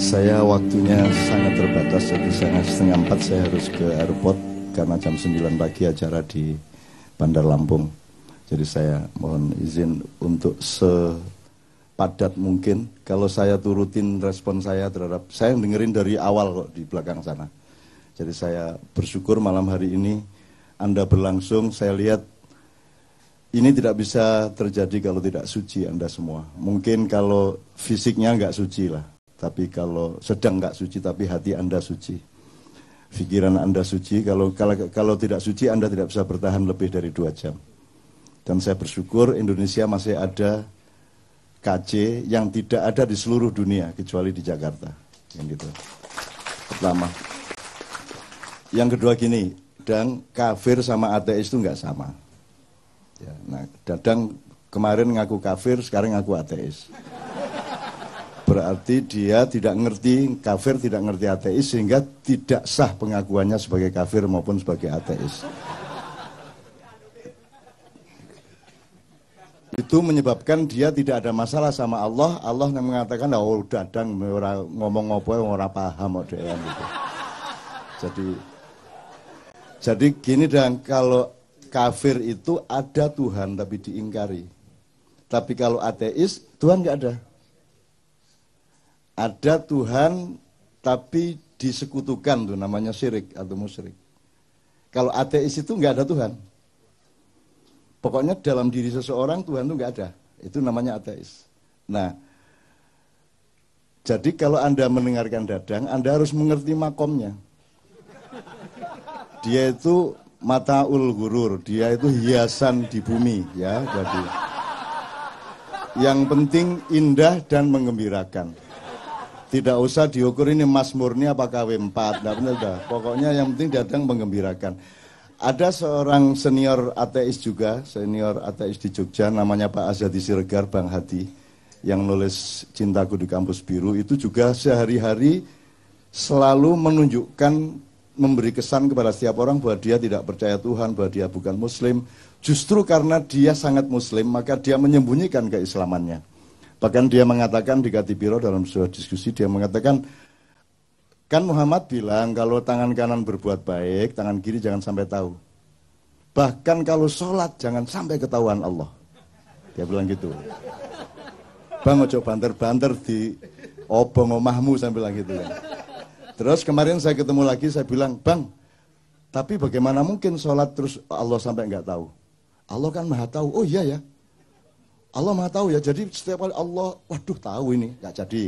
saya waktunya sangat terbatas, jadi sangat setengah empat saya harus ke airport karena jam 9 pagi acara di Bandar Lampung. Jadi saya mohon izin untuk sepadat mungkin. Kalau saya turutin respon saya terhadap, saya yang dengerin dari awal kok di belakang sana. Jadi saya bersyukur malam hari ini Anda berlangsung, saya lihat ini tidak bisa terjadi kalau tidak suci Anda semua. Mungkin kalau fisiknya nggak suci lah. Tapi kalau sedang nggak suci tapi hati Anda suci. Pikiran Anda suci, kalau, kalau kalau tidak suci Anda tidak bisa bertahan lebih dari dua jam. Dan saya bersyukur Indonesia masih ada KC yang tidak ada di seluruh dunia kecuali di Jakarta. Yang gitu. Pertama. Yang kedua gini, dan kafir sama ateis itu nggak sama. Ya, nah, dadang kemarin ngaku kafir, sekarang ngaku ateis berarti dia tidak ngerti kafir, tidak ngerti ateis sehingga tidak sah pengakuannya sebagai kafir maupun sebagai ateis. itu menyebabkan dia tidak ada masalah sama Allah Allah yang mengatakan oh dadang ora ngomong ngopo ora paham gitu. jadi jadi gini dan kalau kafir itu ada Tuhan tapi diingkari tapi kalau ateis Tuhan nggak ada ada Tuhan tapi disekutukan tuh namanya syirik atau musyrik. Kalau ateis itu nggak ada Tuhan. Pokoknya dalam diri seseorang Tuhan itu nggak ada. Itu namanya ateis. Nah, jadi kalau Anda mendengarkan dadang, Anda harus mengerti makomnya. Dia itu mata ul gurur, dia itu hiasan di bumi ya. Jadi yang penting indah dan mengembirakan. Tidak usah diukur ini mas murni apa KW4. Nah, benar dah. Pokoknya yang penting datang menggembirakan. Ada seorang senior ateis juga, senior ateis di Jogja, namanya Pak Azadi Siregar, Bang Hadi, yang nulis Cintaku di Kampus Biru, itu juga sehari-hari selalu menunjukkan, memberi kesan kepada setiap orang bahwa dia tidak percaya Tuhan, bahwa dia bukan Muslim. Justru karena dia sangat Muslim, maka dia menyembunyikan keislamannya. Bahkan dia mengatakan di Katibiro dalam sebuah diskusi, dia mengatakan, kan Muhammad bilang kalau tangan kanan berbuat baik, tangan kiri jangan sampai tahu. Bahkan kalau sholat jangan sampai ketahuan Allah. Dia bilang gitu. Bang ojo banter-banter di obong omahmu saya bilang gitu Ya. Terus kemarin saya ketemu lagi, saya bilang, Bang, tapi bagaimana mungkin sholat terus Allah sampai nggak tahu? Allah kan maha tahu. Oh iya ya, Allah maha tahu ya. Jadi setiap kali Allah, waduh tahu ini, nggak jadi.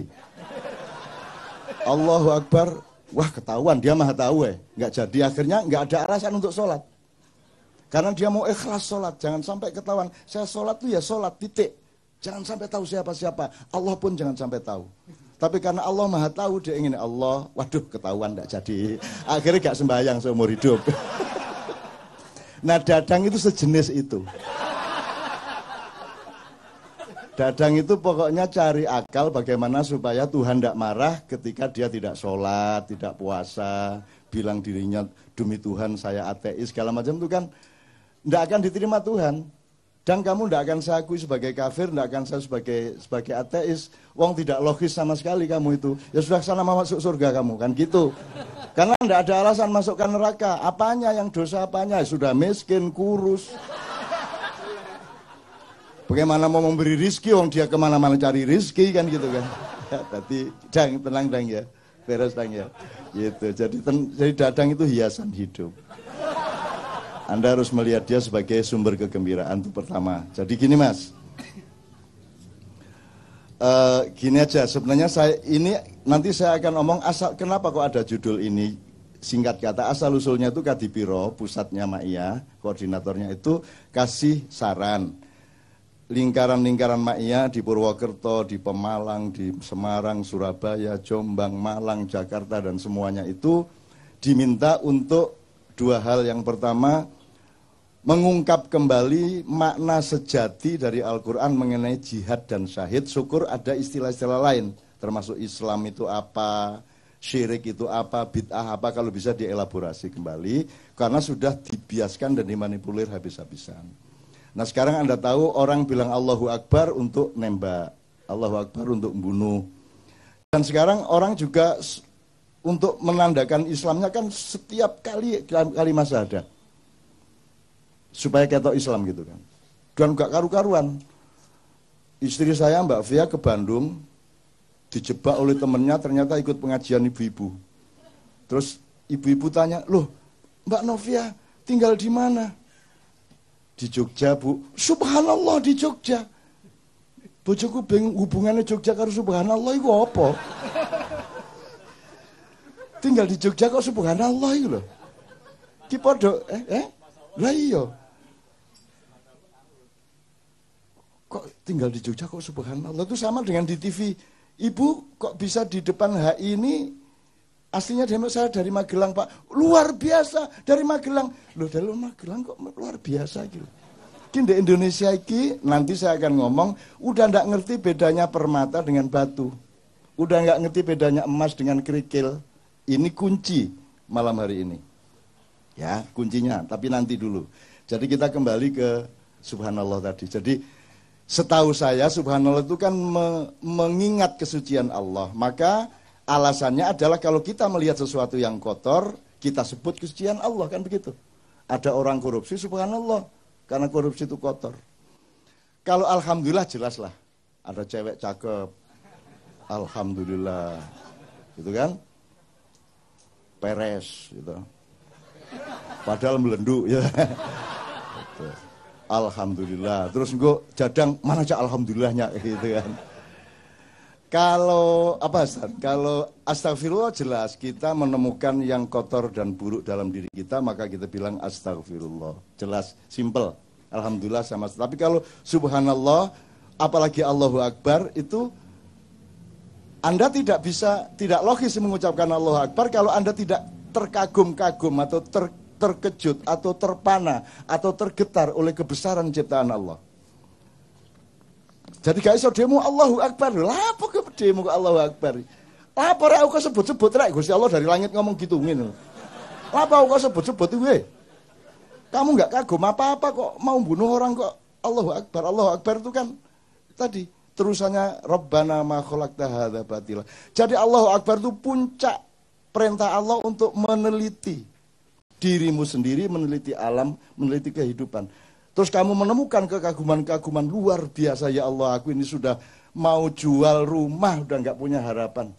Allahu Akbar, wah ketahuan dia maha tahu ya. Nggak jadi akhirnya nggak ada alasan untuk sholat. Karena dia mau ikhlas sholat, jangan sampai ketahuan. Saya sholat tuh ya sholat titik. Jangan sampai tahu siapa-siapa. Allah pun jangan sampai tahu. Tapi karena Allah maha tahu, dia ingin Allah, waduh ketahuan gak jadi. Akhirnya gak sembahyang seumur hidup. nah dadang itu sejenis itu. Dadang itu pokoknya cari akal bagaimana supaya Tuhan tidak marah ketika dia tidak sholat, tidak puasa, bilang dirinya demi Tuhan saya ateis, segala macam itu kan tidak akan diterima Tuhan. Dan kamu tidak akan saya akui sebagai kafir, tidak akan saya sebagai sebagai ateis. Wong tidak logis sama sekali kamu itu. Ya sudah sana mau masuk surga kamu kan gitu. Karena tidak ada alasan masukkan neraka. Apanya yang dosa apanya? Ya sudah miskin, kurus. Bagaimana mau memberi rizki, wong dia kemana-mana cari rizki kan gitu kan. Ya, tadi dang, tenang dang ya, beres dang ya. Gitu. Jadi ten, jadi dadang itu hiasan hidup. Anda harus melihat dia sebagai sumber kegembiraan itu pertama. Jadi gini mas, uh, gini aja sebenarnya saya ini nanti saya akan omong asal kenapa kok ada judul ini singkat kata asal usulnya itu Kadipiro pusatnya Maia koordinatornya itu kasih saran lingkaran-lingkaran Maia di Purwokerto, di Pemalang, di Semarang, Surabaya, Jombang, Malang, Jakarta dan semuanya itu diminta untuk dua hal yang pertama mengungkap kembali makna sejati dari Al-Qur'an mengenai jihad dan syahid. Syukur ada istilah-istilah lain termasuk Islam itu apa, syirik itu apa, bid'ah apa kalau bisa dielaborasi kembali karena sudah dibiaskan dan dimanipulir habis-habisan. Nah sekarang Anda tahu orang bilang Allahu Akbar untuk nembak. Allahu Akbar untuk membunuh. Dan sekarang orang juga untuk menandakan Islamnya kan setiap kali kali masa ada. Supaya ketok Islam gitu kan. Dan gak karu-karuan. Istri saya Mbak Fia ke Bandung dijebak oleh temennya ternyata ikut pengajian ibu-ibu. Terus ibu-ibu tanya, "Loh, Mbak Novia tinggal di mana?" di Jogja bu subhanallah di Jogja bojoku bingung hubungannya Jogja karo subhanallah itu apa tinggal di Jogja kok subhanallah itu loh ki eh eh lah iya kok tinggal di Jogja kok subhanallah itu sama dengan di TV ibu kok bisa di depan HI ini Aslinya dari saya dari Magelang, Pak. Luar biasa dari Magelang. Loh, dari Magelang kok luar biasa gitu. Mungkin di Indonesia iki nanti saya akan ngomong udah ndak ngerti bedanya permata dengan batu. Udah nggak ngerti bedanya emas dengan kerikil. Ini kunci malam hari ini. Ya, kuncinya, tapi nanti dulu. Jadi kita kembali ke subhanallah tadi. Jadi setahu saya subhanallah itu kan me mengingat kesucian Allah. Maka Alasannya adalah kalau kita melihat sesuatu yang kotor, kita sebut kesucian Allah kan begitu. Ada orang korupsi, subhanallah, karena korupsi itu kotor. Kalau alhamdulillah jelaslah, ada cewek cakep, alhamdulillah, gitu kan? Peres, gitu. Padahal melendu, ya. Gitu. Alhamdulillah. Terus gue jadang mana cak alhamdulillahnya, gitu kan? Kalau apa Ustaz? Kalau astagfirullah jelas kita menemukan yang kotor dan buruk dalam diri kita maka kita bilang astagfirullah. Jelas, simple. Alhamdulillah sama. Tapi kalau subhanallah apalagi Allahu Akbar itu Anda tidak bisa tidak logis mengucapkan Allahu Akbar kalau Anda tidak terkagum-kagum atau ter, terkejut atau terpana atau tergetar oleh kebesaran ciptaan Allah. Jadi gak iso demo Allahu Akbar. Lah apa ke demo Allahu Akbar? Apa ora aku sebut-sebut rek Gusti Allah dari langit ngomong gitu ngene. Lah apa aku sebut-sebut kowe? Eh? Kamu gak kagum apa-apa kok mau bunuh orang kok Allahu Akbar. Allahu Akbar itu kan tadi terusannya Rabbana ma khalaqta hadza batila. Jadi Allahu Akbar itu puncak perintah Allah untuk meneliti dirimu sendiri, meneliti alam, meneliti kehidupan. Terus kamu menemukan kekaguman-kekaguman luar biasa ya Allah aku ini sudah mau jual rumah udah nggak punya harapan.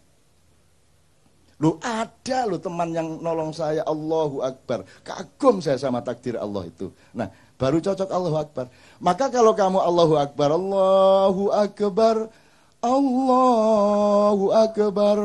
Lu ada lu teman yang nolong saya Allahu Akbar. Kagum saya sama takdir Allah itu. Nah, baru cocok Allahu Akbar. Maka kalau kamu Allahu Akbar, Allahu Akbar, Allahu Akbar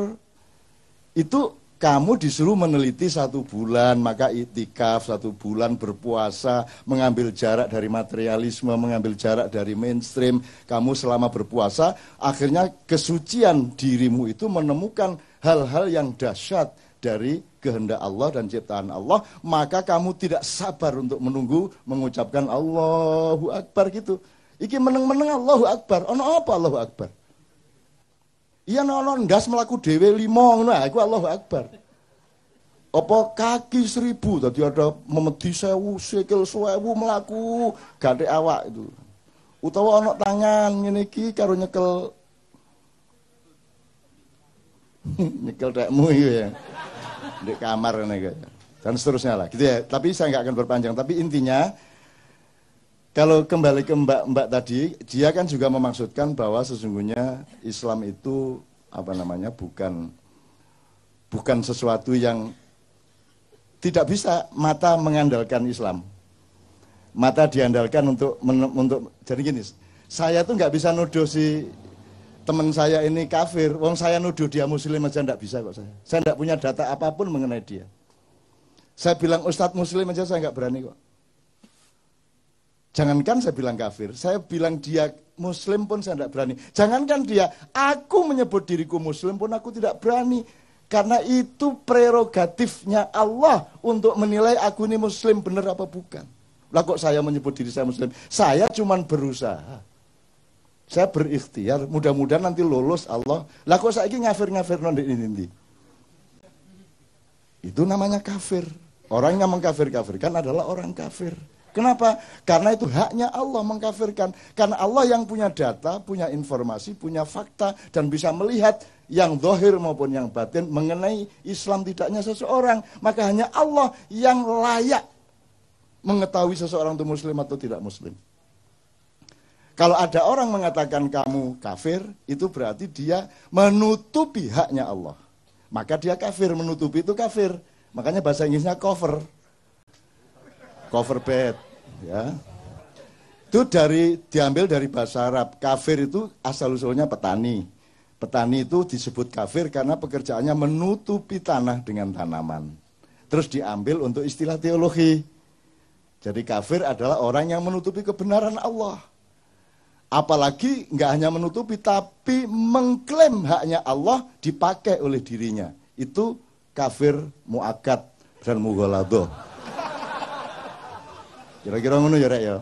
itu kamu disuruh meneliti satu bulan, maka itikaf satu bulan berpuasa, mengambil jarak dari materialisme, mengambil jarak dari mainstream. Kamu selama berpuasa, akhirnya kesucian dirimu itu menemukan hal-hal yang dahsyat dari kehendak Allah dan ciptaan Allah, maka kamu tidak sabar untuk menunggu mengucapkan Allahu Akbar gitu. Iki meneng-meneng Allahu Akbar. Ono apa Allahu Akbar? Iya nol ndas melaku dhewe lima ngono. Aku Allahu Akbar. Apa kaki seribu tadi ada memedi sewu, sikil sewu melaku gade awak itu. Utawa anak tangan ini ki karo nyekel nyekel dekmu ya. Di kamar ngene Dan seterusnya lah gitu ya. Tapi saya nggak akan berpanjang. Tapi intinya kalau kembali ke mbak-mbak tadi, dia kan juga memaksudkan bahwa sesungguhnya Islam itu apa namanya bukan bukan sesuatu yang tidak bisa mata mengandalkan Islam. Mata diandalkan untuk men, untuk jadi gini, saya tuh nggak bisa nuduh si teman saya ini kafir, wong saya nuduh dia muslim aja nggak bisa kok saya. Saya nggak punya data apapun mengenai dia. Saya bilang Ustadz Muslim aja saya nggak berani kok. Jangankan saya bilang kafir, saya bilang dia muslim pun saya tidak berani. Jangankan dia, aku menyebut diriku muslim pun aku tidak berani. Karena itu prerogatifnya Allah untuk menilai aku ini muslim benar apa bukan. Lah kok saya menyebut diri saya muslim? Saya cuma berusaha. Saya berikhtiar, mudah-mudahan nanti lulus Allah. Lah kok saya ini ngafir-ngafir nanti ini, Itu namanya kafir. Orang yang mengkafir-kafirkan adalah orang kafir. Kenapa? Karena itu haknya Allah mengkafirkan. Karena Allah yang punya data, punya informasi, punya fakta, dan bisa melihat yang dohir maupun yang batin mengenai Islam tidaknya seseorang. Maka hanya Allah yang layak mengetahui seseorang itu muslim atau tidak muslim. Kalau ada orang mengatakan kamu kafir, itu berarti dia menutupi haknya Allah. Maka dia kafir, menutupi itu kafir. Makanya bahasa Inggrisnya cover cover bed ya itu dari diambil dari bahasa Arab kafir itu asal usulnya petani petani itu disebut kafir karena pekerjaannya menutupi tanah dengan tanaman terus diambil untuk istilah teologi jadi kafir adalah orang yang menutupi kebenaran Allah apalagi nggak hanya menutupi tapi mengklaim haknya Allah dipakai oleh dirinya itu kafir muakat dan mughaladoh Kira-kira ngono ya rek ya.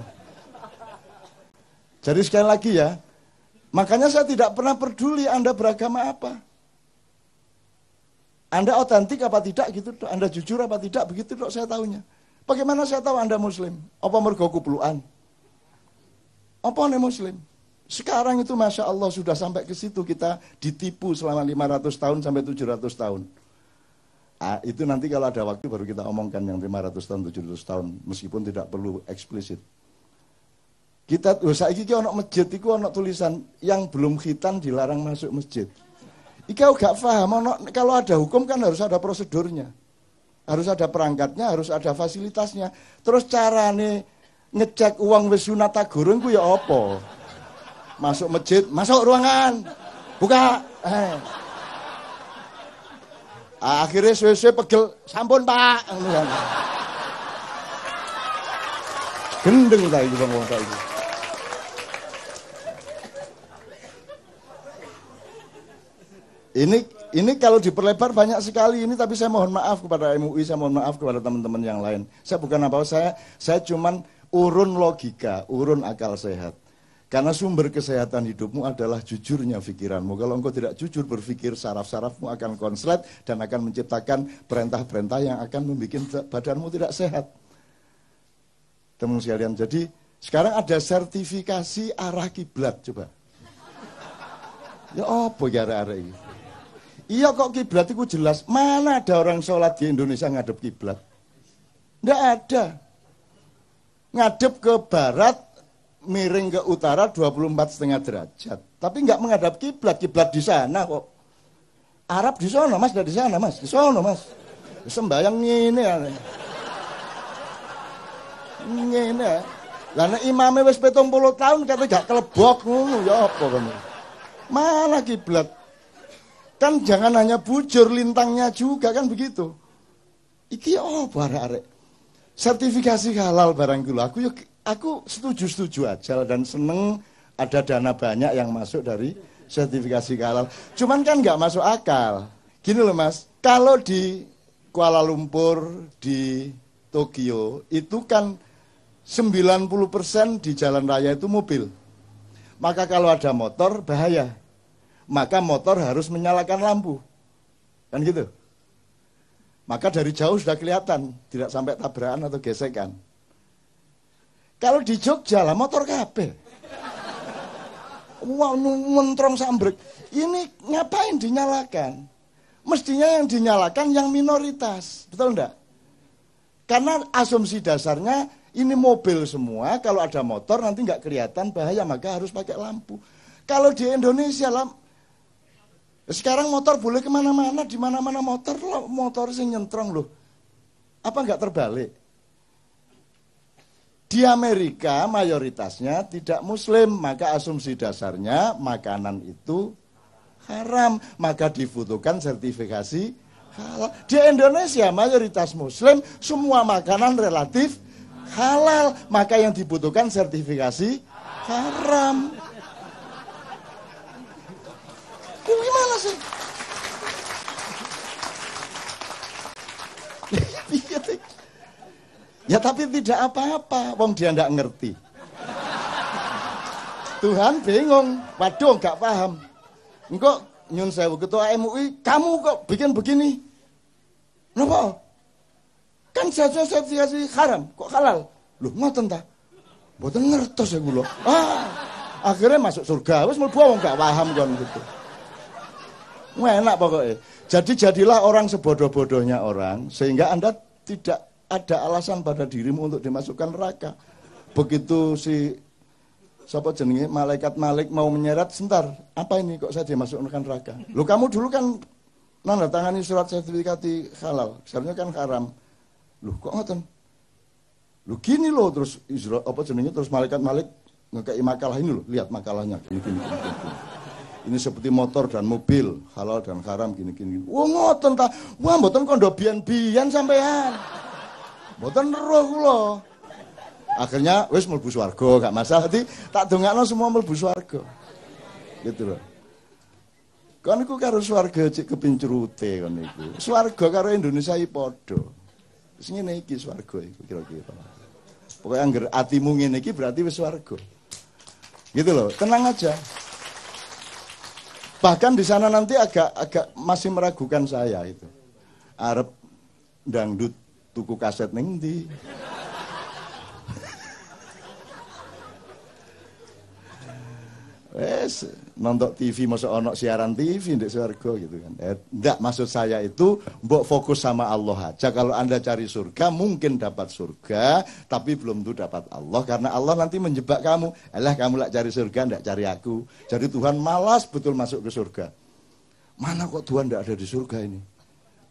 Jadi sekali lagi ya, makanya saya tidak pernah peduli Anda beragama apa. Anda otentik apa tidak gitu Anda jujur apa tidak begitu dok saya tahunya. Bagaimana saya tahu Anda muslim? Apa mergo kupluan? Apa Anda muslim? Sekarang itu Masya Allah sudah sampai ke situ kita ditipu selama 500 tahun sampai 700 tahun. Ah, itu nanti kalau ada waktu baru kita omongkan yang 500 tahun, 700 tahun, meskipun tidak perlu eksplisit. Kita oh, saiki iki ana masjid iku ana tulisan yang belum khitan dilarang masuk masjid. Iki aku gak paham kalau ada hukum kan harus ada prosedurnya. Harus ada perangkatnya, harus ada fasilitasnya. Terus carane ngecek uang wis gurung ku ya opo, Masuk masjid, masuk ruangan. Buka. Eh. Akhirnya suwe-suwe pegel, sampun pak. Gendeng tak itu bang wong itu. Ini ini kalau diperlebar banyak sekali ini tapi saya mohon maaf kepada MUI, saya mohon maaf kepada teman-teman yang lain. Saya bukan apa-apa, saya saya cuman urun logika, urun akal sehat. Karena sumber kesehatan hidupmu adalah jujurnya pikiranmu. Kalau engkau tidak jujur berpikir, saraf-sarafmu akan konslet dan akan menciptakan perintah-perintah yang akan membuat badanmu tidak sehat. Teman sekalian, jadi sekarang ada sertifikasi arah kiblat coba. Ya apa ya arah-arah ini? Iya kok kiblat itu jelas. Mana ada orang sholat di Indonesia ngadep kiblat? Tidak ada. Ngadep ke barat, miring ke utara 24 setengah derajat. Tapi nggak menghadap kiblat, kiblat di sana kok. Arab di sana mas, dari sana mas, di sana mas. Sembayang ini ini ya. ya. Lah nek imame wis 70 tahun kate gak kelebok ngono ya apa kamu. mana kiblat. Kan jangan hanya bujur lintangnya juga kan begitu. Iki oh ya arek Sertifikasi halal barang dulu Aku yuk aku setuju-setuju aja dan seneng ada dana banyak yang masuk dari sertifikasi halal. Cuman kan nggak masuk akal. Gini loh mas, kalau di Kuala Lumpur, di Tokyo, itu kan 90% di jalan raya itu mobil. Maka kalau ada motor bahaya. Maka motor harus menyalakan lampu. Kan gitu. Maka dari jauh sudah kelihatan, tidak sampai tabrakan atau gesekan. Kalau di Jogja lah motor kabeh. wow mentrong sambrek. Ini ngapain dinyalakan? Mestinya yang dinyalakan yang minoritas, betul enggak? Karena asumsi dasarnya ini mobil semua, kalau ada motor nanti nggak kelihatan bahaya, maka harus pakai lampu. Kalau di Indonesia lah, sekarang motor boleh kemana-mana, di mana-mana motor, motor sih nyentrong loh. Apa nggak terbalik? Di Amerika mayoritasnya tidak muslim, maka asumsi dasarnya makanan itu haram, maka dibutuhkan sertifikasi halal. Di Indonesia mayoritas muslim, semua makanan relatif halal, maka yang dibutuhkan sertifikasi haram. Gimana sih? Ya tapi tidak apa-apa, wong dia ndak ngerti. Tuhan bingung, waduh nggak paham. Engkau nyun saya ketua MUI, kamu kok bikin begini? Kenapa? Kan seharusnya sertifikasi haram, kok halal? Loh, mau tentang? Mboten ngertos ya gue. Ah, akhirnya masuk surga, wes mau wong nggak paham kan gitu. Enak pokoknya. Jadi jadilah orang sebodoh-bodohnya orang sehingga Anda tidak ada alasan pada dirimu untuk dimasukkan neraka. Begitu si siapa jenenge malaikat Malik mau menyeret sebentar, apa ini kok saya dimasukkan neraka? Lu kamu dulu kan nanda tangani surat sertifikat halal, seharusnya kan haram. Lu kok ngoten? Lu gini loh terus Israel apa jenenge terus malaikat Malik ngekei makalah ini loh, lihat makalahnya. Gini, gini, gini, gini. Ini seperti motor dan mobil, halal dan haram gini gini. Wah ngoten ta. Wah mboten kondo bian-bian sampean. Mboten roh kula. Akhirnya wis mlebu swarga, gak masalah. Dadi tak dongakno semua mlebu swarga. Gitu loh. Kan iku karo swarga cek kepincurute kan iku. Swarga karo Indonesia iki padha. Wis ngene iki swarga iku kira-kira. Pokoknya anggar atimu ngene iki berarti wis swarga. Gitu loh, tenang aja. Bahkan di sana nanti agak agak masih meragukan saya itu. Arab dangdut tuku kaset neng di, Wes, nonton TV masa onok siaran TV di surga gitu kan. Eh, maksud saya itu mbok fokus sama Allah aja. Kalau Anda cari surga mungkin dapat surga, tapi belum tuh dapat Allah karena Allah nanti menjebak kamu. Elah kamu lah cari surga enggak cari aku. Jadi Tuhan malas betul masuk ke surga. Mana kok Tuhan enggak ada di surga ini?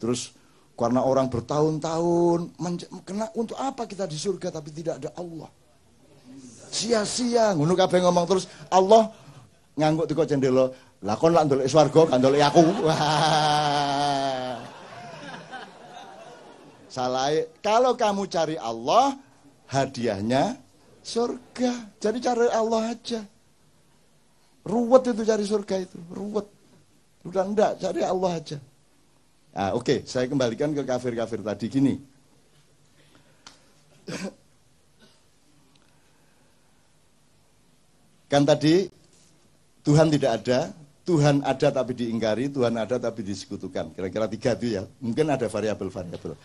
Terus karena orang bertahun-tahun kena untuk apa kita di surga tapi tidak ada Allah. Sia-sia ngono kabeh ngomong terus Allah ngangguk teko cendelo. Lah kon lak ndolek swarga kan ndolek aku. Salah. E. Kalau kamu cari Allah, hadiahnya surga. Jadi cari Allah aja. Ruwet itu cari surga itu, ruwet. Udah enggak, cari Allah aja. Nah, Oke, okay, saya kembalikan ke kafir-kafir tadi gini. Kan tadi Tuhan tidak ada, Tuhan ada tapi diingkari, Tuhan ada tapi disekutukan. Kira-kira tiga itu ya. Mungkin ada variabel-variabel.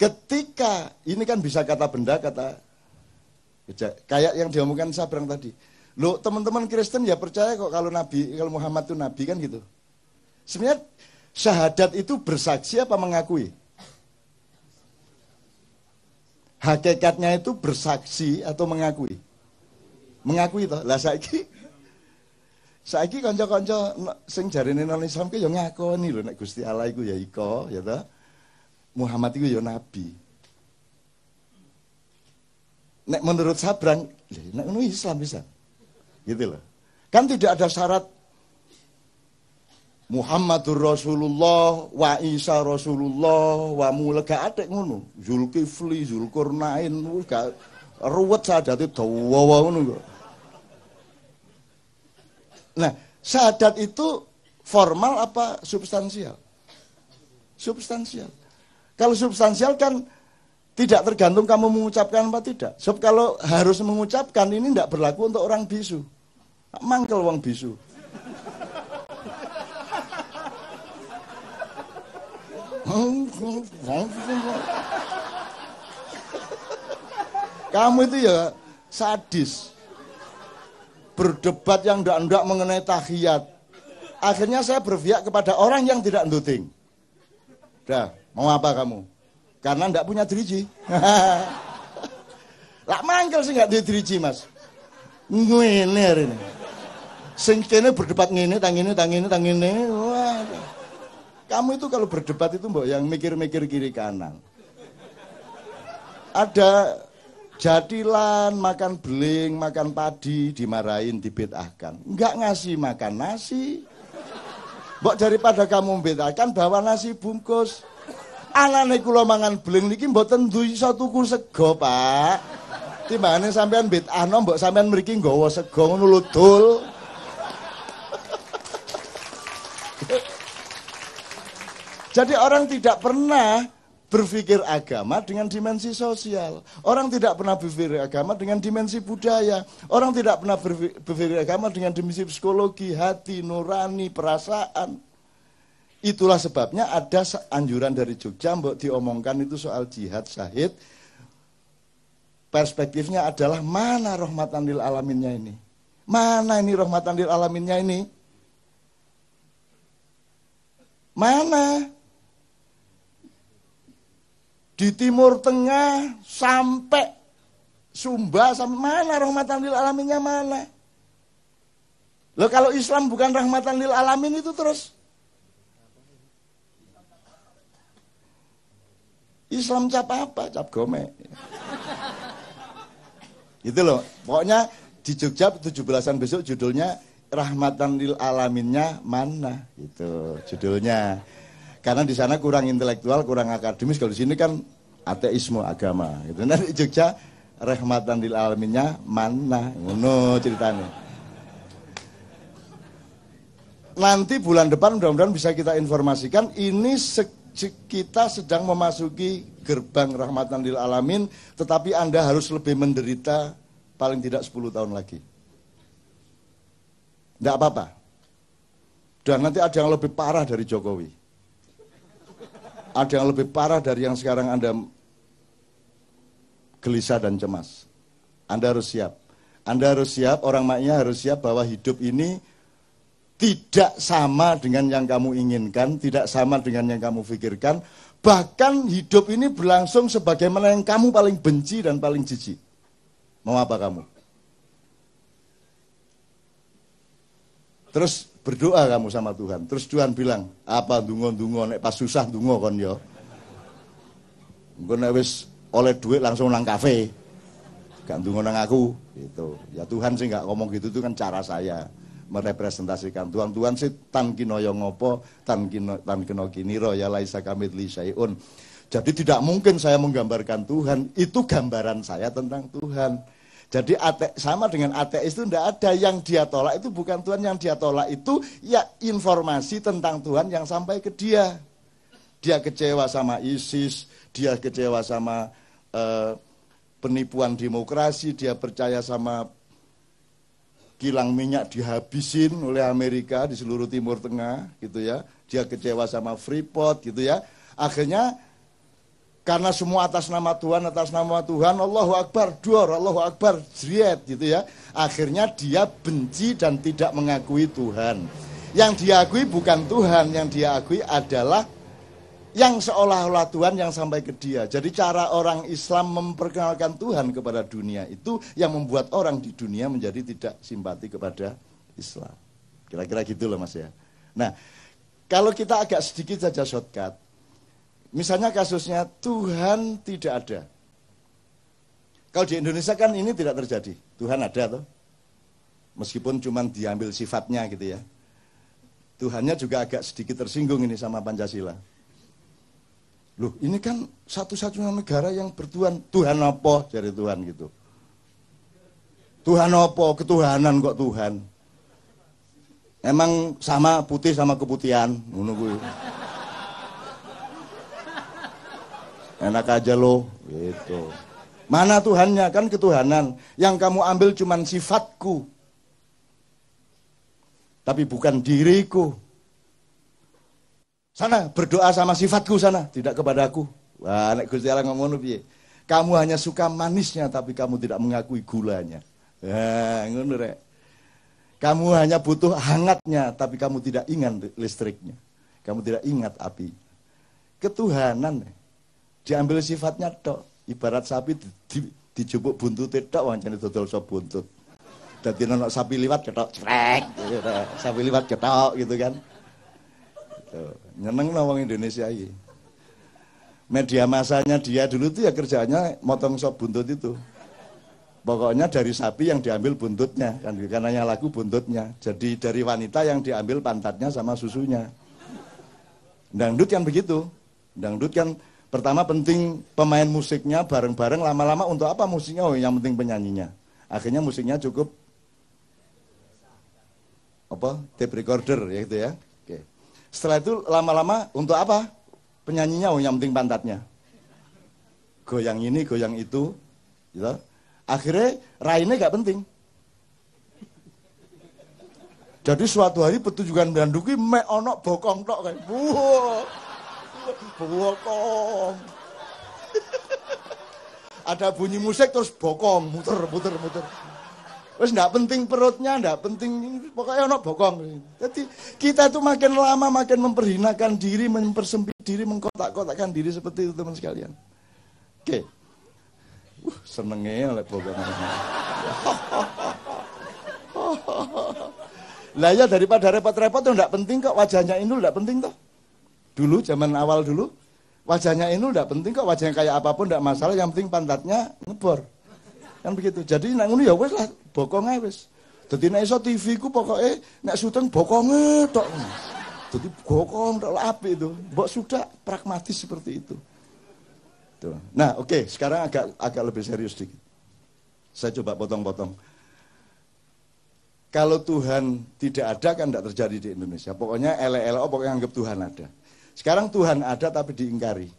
Ketika ini kan bisa kata benda, kata kayak yang diomongkan Sabrang tadi. Loh, teman-teman Kristen ya percaya kok kalau Nabi, kalau Muhammad itu Nabi kan gitu. Sebenarnya Syahadat itu bersaksi apa mengakui? Hakikatnya itu bersaksi atau mengakui? Mengakui toh. Lah saiki saiki kanca-kanca sing jarine non Islam ku ya ngakoni lho nek Gusti Allah iku ya iko ya toh. Muhammad iku ya nabi. Nek menurut Sabran, nek ngono Islam bisa. Gitu loh. Kan tidak ada syarat Muhammadur Rasulullah wa Isa Rasulullah wa mule gak atik ngono. Zulkifli, Zulkarnain gak ruwet sadate dawa ngono kok. Nah, sadat itu formal apa substansial? Substansial. Kalau substansial kan tidak tergantung kamu mengucapkan apa tidak. Sebab kalau harus mengucapkan ini tidak berlaku untuk orang bisu. Mangkel wong bisu. Kamu itu ya sadis. Berdebat yang ndak-ndak mengenai tahiyat. Akhirnya saya berpihak kepada orang yang tidak nduting. Dah, mau apa kamu? Karena ndak punya driji. Lah mangkel sih nggak driji mas. Ngene ini. Sing kene berdebat ngene, ini tang ini kamu itu kalau berdebat itu mbok yang mikir-mikir kiri kanan. Ada jadilan, makan beling, makan padi, dimarahin, dibetahkan. Enggak ngasih makan nasi. Mbok daripada kamu mbitahkan bawa nasi bungkus. nih kulo mangan beling niki Mbok tentu satu kul sego, Pak. Timbangane sampean mbitahno mbok sampean mriki gowo sego nulutul. Jadi orang tidak pernah berpikir agama dengan dimensi sosial. Orang tidak pernah berpikir agama dengan dimensi budaya. Orang tidak pernah berpikir agama dengan dimensi psikologi, hati, nurani, perasaan. Itulah sebabnya ada anjuran dari Jogja mbok diomongkan itu soal jihad syahid. Perspektifnya adalah mana rahmatan lil alaminnya ini? Mana ini rahmatan lil alaminnya ini? Mana? di Timur Tengah sampai Sumba sampai mana rahmatan lil alaminnya mana? Loh kalau Islam bukan rahmatan lil alamin itu terus Islam cap apa? Cap gome. Itu loh. Pokoknya di Jogja 17-an besok judulnya Rahmatan lil alaminnya mana? Itu judulnya. Karena di sana kurang intelektual, kurang akademis. Kalau di sini kan ateisme agama. Gitu. Nah di Jogja rahmatan lil alaminnya mana? Ngono ceritanya. Nanti bulan depan mudah-mudahan bisa kita informasikan ini kita sedang memasuki gerbang rahmatan lil alamin tetapi Anda harus lebih menderita paling tidak 10 tahun lagi. Tidak apa-apa. Dan nanti ada yang lebih parah dari Jokowi ada yang lebih parah dari yang sekarang Anda gelisah dan cemas. Anda harus siap. Anda harus siap, orang maknya harus siap bahwa hidup ini tidak sama dengan yang kamu inginkan, tidak sama dengan yang kamu pikirkan. Bahkan hidup ini berlangsung sebagaimana yang kamu paling benci dan paling jijik. Mau apa kamu? Terus Berdoa kamu sama Tuhan. Terus Tuhan bilang, apa dungo-dungo nek pas susah dungo kon yo. Engko nek wis oleh duit langsung nang kafe. Gak dungo nang aku gitu. Ya Tuhan sih nggak ngomong gitu itu kan cara saya merepresentasikan Tuhan. Tuhan sih tan noyo ngopo, tan kino tan kino kiniro ya laisa kamit li Jadi tidak mungkin saya menggambarkan Tuhan, itu gambaran saya tentang Tuhan. Jadi ate, sama dengan ateis itu tidak ada yang dia tolak itu bukan Tuhan yang dia tolak itu ya informasi tentang Tuhan yang sampai ke dia. Dia kecewa sama ISIS, dia kecewa sama eh, penipuan demokrasi, dia percaya sama kilang minyak dihabisin oleh Amerika di seluruh Timur Tengah gitu ya. Dia kecewa sama Freeport gitu ya. Akhirnya karena semua atas nama Tuhan, atas nama Tuhan, Allahu Akbar, duar, Allahu Akbar, jriet gitu ya. Akhirnya dia benci dan tidak mengakui Tuhan. Yang diakui bukan Tuhan, yang diakui adalah yang seolah-olah Tuhan yang sampai ke dia. Jadi cara orang Islam memperkenalkan Tuhan kepada dunia itu yang membuat orang di dunia menjadi tidak simpati kepada Islam. Kira-kira gitu loh mas ya. Nah, kalau kita agak sedikit saja shortcut, Misalnya kasusnya Tuhan tidak ada. Kalau di Indonesia kan ini tidak terjadi. Tuhan ada tuh. Meskipun cuma diambil sifatnya gitu ya. Tuhannya juga agak sedikit tersinggung ini sama Pancasila. Loh, ini kan satu-satunya negara yang bertuhan. Tuhan apa? Dari Tuhan gitu. Tuhan apa? Ketuhanan kok Tuhan. Emang sama putih sama keputihan. Menunggu. Enak aja lo, gitu. Mana Tuhannya? Kan ketuhanan. Yang kamu ambil cuman sifatku. Tapi bukan diriku. Sana berdoa sama sifatku sana, tidak kepadaku. Wah, nek Gusti Allah ngomong piye? Kamu hanya suka manisnya tapi kamu tidak mengakui gulanya. Eh, ngono rek. Kamu hanya butuh hangatnya tapi kamu tidak ingat listriknya. Kamu tidak ingat api. Ketuhanan diambil sifatnya tok ibarat sapi di, di, dijubuk buntut tok wancane dodol sop buntut dadi nonok sapi liwat ketok crek sapi liwat ketok gitu kan gitu. nyeneng wong Indonesia ini media masanya dia dulu tuh ya kerjanya motong sop buntut itu pokoknya dari sapi yang diambil buntutnya kan karena yang laku buntutnya jadi dari wanita yang diambil pantatnya sama susunya dangdut kan begitu dangdut kan Pertama penting pemain musiknya bareng-bareng lama-lama untuk apa musiknya? Oh, yang penting penyanyinya. Akhirnya musiknya cukup apa? tape recorder ya gitu ya. Oke. Setelah itu lama-lama untuk apa? Penyanyinya oh yang penting pantatnya. Goyang ini, goyang itu, gitu. Akhirnya raine gak penting. Jadi suatu hari petunjukan duki me onok bokong tok kayak. buh bokong. Ada bunyi musik terus bokong, muter, muter, muter. Terus ndak penting perutnya, ndak penting pokoknya ono bokong. Jadi kita tuh makin lama makin memperhinakan diri, mempersempit diri, mengkotak-kotakkan diri seperti itu teman sekalian. Oke. Okay. Uh, senengnya oleh bokong. Lah ya daripada repot-repot tuh ndak penting kok wajahnya ini ndak penting toh dulu zaman awal dulu wajahnya ini tidak penting kok wajahnya kayak apapun tidak masalah yang penting pantatnya ngebor kan begitu jadi nak ngono ya wes lah bokong aja wes jadi nek iso TV ku pokoknya nek syuting bokongnya tok jadi bokong tok api itu mbok sudah pragmatis seperti itu Tuh. nah oke okay, sekarang agak agak lebih serius dikit saya coba potong-potong kalau Tuhan tidak ada kan tidak terjadi di Indonesia. Pokoknya LLO oh, pokoknya anggap Tuhan ada. Sekarang Tuhan ada tapi diingkari.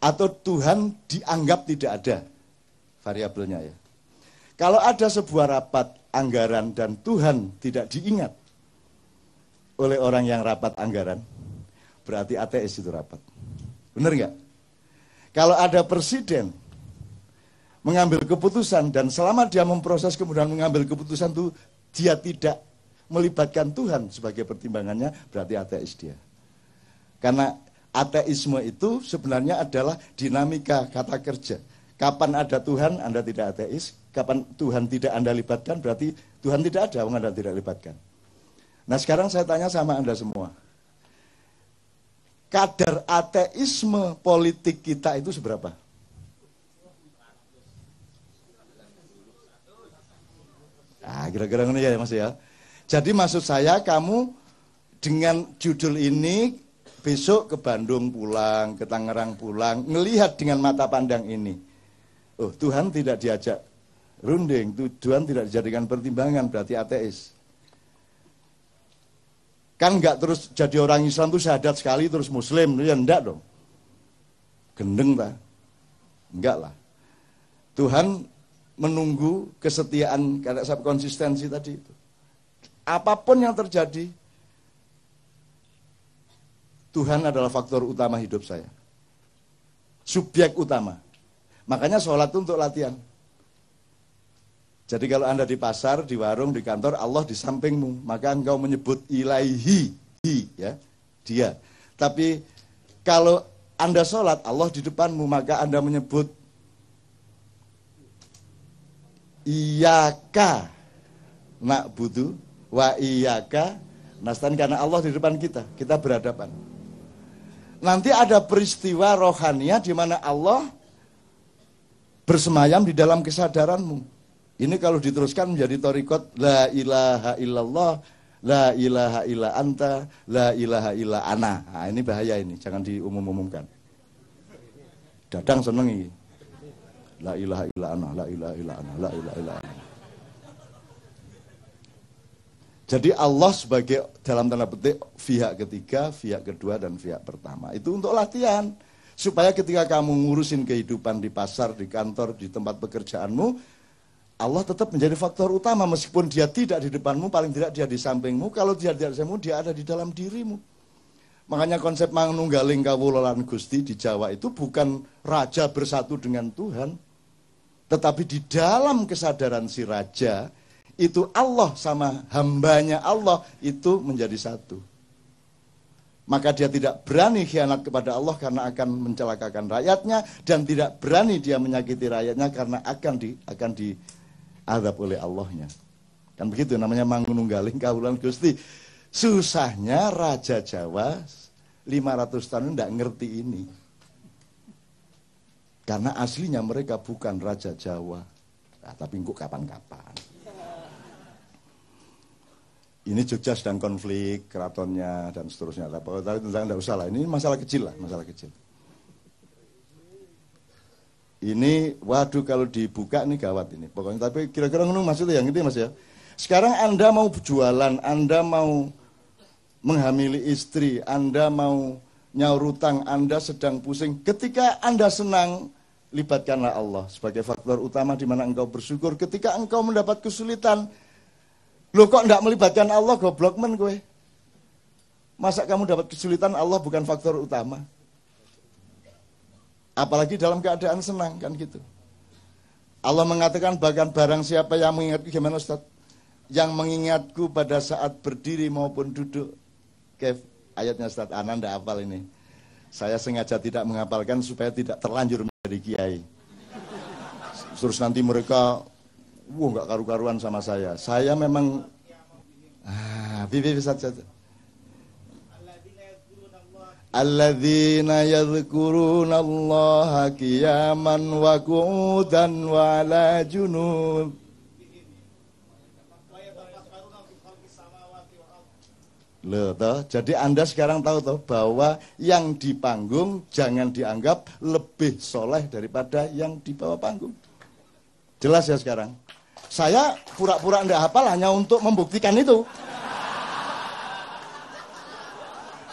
Atau Tuhan dianggap tidak ada variabelnya ya. Kalau ada sebuah rapat anggaran dan Tuhan tidak diingat oleh orang yang rapat anggaran, berarti ATS itu rapat. Benar nggak? Kalau ada presiden mengambil keputusan dan selama dia memproses kemudian mengambil keputusan itu dia tidak melibatkan Tuhan sebagai pertimbangannya berarti ateis dia. Karena ateisme itu sebenarnya adalah dinamika kata kerja. Kapan ada Tuhan Anda tidak ateis, kapan Tuhan tidak Anda libatkan berarti Tuhan tidak ada, Anda tidak libatkan. Nah sekarang saya tanya sama Anda semua. Kadar ateisme politik kita itu seberapa? Ah, kira-kira ini ya Mas ya. Jadi maksud saya kamu dengan judul ini besok ke Bandung pulang, ke Tangerang pulang, ngelihat dengan mata pandang ini. Oh, Tuhan tidak diajak runding, Tuhan tidak dijadikan pertimbangan, berarti ateis. Kan nggak terus jadi orang Islam itu syahadat sekali terus Muslim, ya enggak dong. Gendeng lah. Enggak lah. Tuhan menunggu kesetiaan karena konsistensi tadi itu. Apapun yang terjadi, Tuhan adalah faktor utama hidup saya. Subjek utama. Makanya sholat itu untuk latihan. Jadi kalau Anda di pasar, di warung, di kantor, Allah di sampingmu. Maka engkau menyebut ilaihi, hi, ya, dia. Tapi kalau Anda sholat, Allah di depanmu, maka Anda menyebut iyaka nak butuh wa iyaka nastan karena Allah di depan kita, kita berhadapan. Nanti ada peristiwa rohania di mana Allah bersemayam di dalam kesadaranmu. Ini kalau diteruskan menjadi torikot la ilaha illallah, la ilaha illa anta, la ilaha illa ana. Nah, ini bahaya ini, jangan diumum-umumkan. Dadang seneng ini. La ilaha illa ana, la ilaha illa ana, la ilaha illa Jadi Allah sebagai dalam tanda petik pihak ketiga, pihak kedua dan pihak pertama. Itu untuk latihan supaya ketika kamu ngurusin kehidupan di pasar, di kantor, di tempat pekerjaanmu, Allah tetap menjadi faktor utama meskipun dia tidak di depanmu, paling tidak dia di sampingmu. Kalau dia tidak di sampingmu, dia ada di dalam dirimu. Makanya konsep manunggaling kawulolan Gusti di Jawa itu bukan raja bersatu dengan Tuhan, tetapi di dalam kesadaran si raja itu Allah sama hambanya Allah itu menjadi satu. Maka dia tidak berani khianat kepada Allah karena akan mencelakakan rakyatnya dan tidak berani dia menyakiti rakyatnya karena akan di akan diadab oleh Allahnya. Kan begitu namanya mangununggaling kaulan Gusti. Susahnya Raja Jawa 500 tahun tidak ngerti ini. Karena aslinya mereka bukan Raja Jawa. Nah, tapi kok kapan-kapan ini Jogja sedang konflik keratonnya dan seterusnya. Tapi tidak usah lah, ini masalah kecil lah, masalah kecil. Ini waduh kalau dibuka ini gawat ini. Pokoknya tapi kira-kira ngono maksudnya yang itu Mas ya. Sekarang Anda mau jualan, Anda mau menghamili istri, Anda mau nyaur utang, Anda sedang pusing. Ketika Anda senang, libatkanlah Allah sebagai faktor utama di mana engkau bersyukur. Ketika engkau mendapat kesulitan, Loh kok enggak melibatkan Allah goblok men gue. Masa kamu dapat kesulitan Allah bukan faktor utama. Apalagi dalam keadaan senang kan gitu. Allah mengatakan bahkan barang siapa yang mengingatku gimana Ustaz? Yang mengingatku pada saat berdiri maupun duduk. Kev, ayatnya Ustaz ananda ndak hafal ini. Saya sengaja tidak menghafalkan supaya tidak terlanjur menjadi kiai. Terus nanti mereka Wah nggak karu-karuan sama saya. Saya memang ah, bibi saja. Alladzina yadhkuruna Allah qiyaman wa qu'udan wa ala junub Loh, toh. Jadi Anda sekarang tahu toh bahwa yang di panggung jangan dianggap lebih soleh daripada yang di bawah panggung. Jelas ya sekarang? Saya pura-pura ndak hafal hanya untuk membuktikan itu.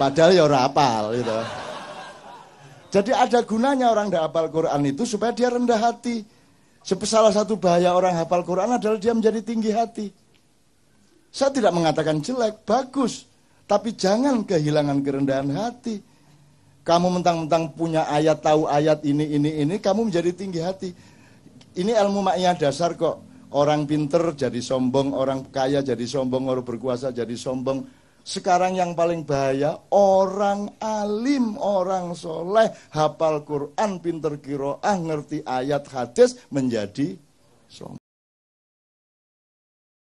Padahal ya orang hafal gitu. Jadi ada gunanya orang ndak hafal Quran itu supaya dia rendah hati. Sebesar Salah satu bahaya orang hafal Quran adalah dia menjadi tinggi hati. Saya tidak mengatakan jelek, bagus. Tapi jangan kehilangan kerendahan hati. Kamu mentang-mentang punya ayat, tahu ayat ini, ini, ini, kamu menjadi tinggi hati. Ini ilmu maknya dasar kok. Orang pinter jadi sombong, orang kaya jadi sombong, orang berkuasa jadi sombong. Sekarang yang paling bahaya, orang alim, orang soleh, hafal Quran, pinter kiroah, ngerti ayat hadis, menjadi sombong.